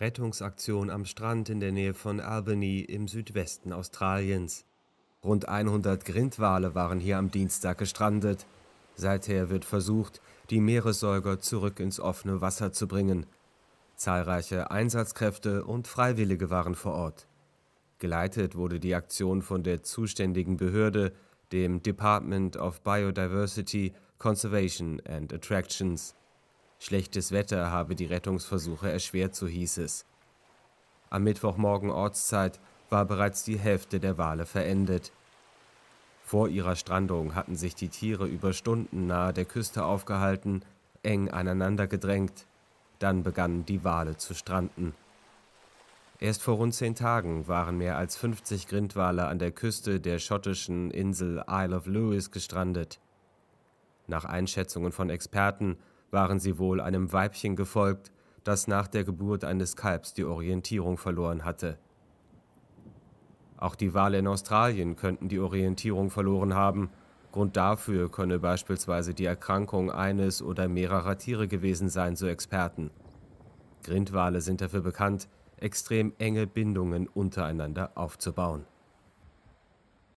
Rettungsaktion am Strand in der Nähe von Albany im Südwesten Australiens. Rund 100 Grindwale waren hier am Dienstag gestrandet. Seither wird versucht, die Meeressäuger zurück ins offene Wasser zu bringen. Zahlreiche Einsatzkräfte und Freiwillige waren vor Ort. Geleitet wurde die Aktion von der zuständigen Behörde, dem Department of Biodiversity, Conservation and Attractions. Schlechtes Wetter habe die Rettungsversuche erschwert, so hieß es. Am Mittwochmorgen Ortszeit war bereits die Hälfte der Wale verendet. Vor ihrer Strandung hatten sich die Tiere über Stunden nahe der Küste aufgehalten, eng aneinander gedrängt. Dann begannen die Wale zu stranden. Erst vor rund zehn Tagen waren mehr als 50 Grindwale an der Küste der schottischen Insel Isle of Lewis gestrandet. Nach Einschätzungen von Experten waren sie wohl einem Weibchen gefolgt, das nach der Geburt eines Kalbs die Orientierung verloren hatte. Auch die Wale in Australien könnten die Orientierung verloren haben. Grund dafür könne beispielsweise die Erkrankung eines oder mehrerer Tiere gewesen sein, so Experten. Grindwale sind dafür bekannt, extrem enge Bindungen untereinander aufzubauen.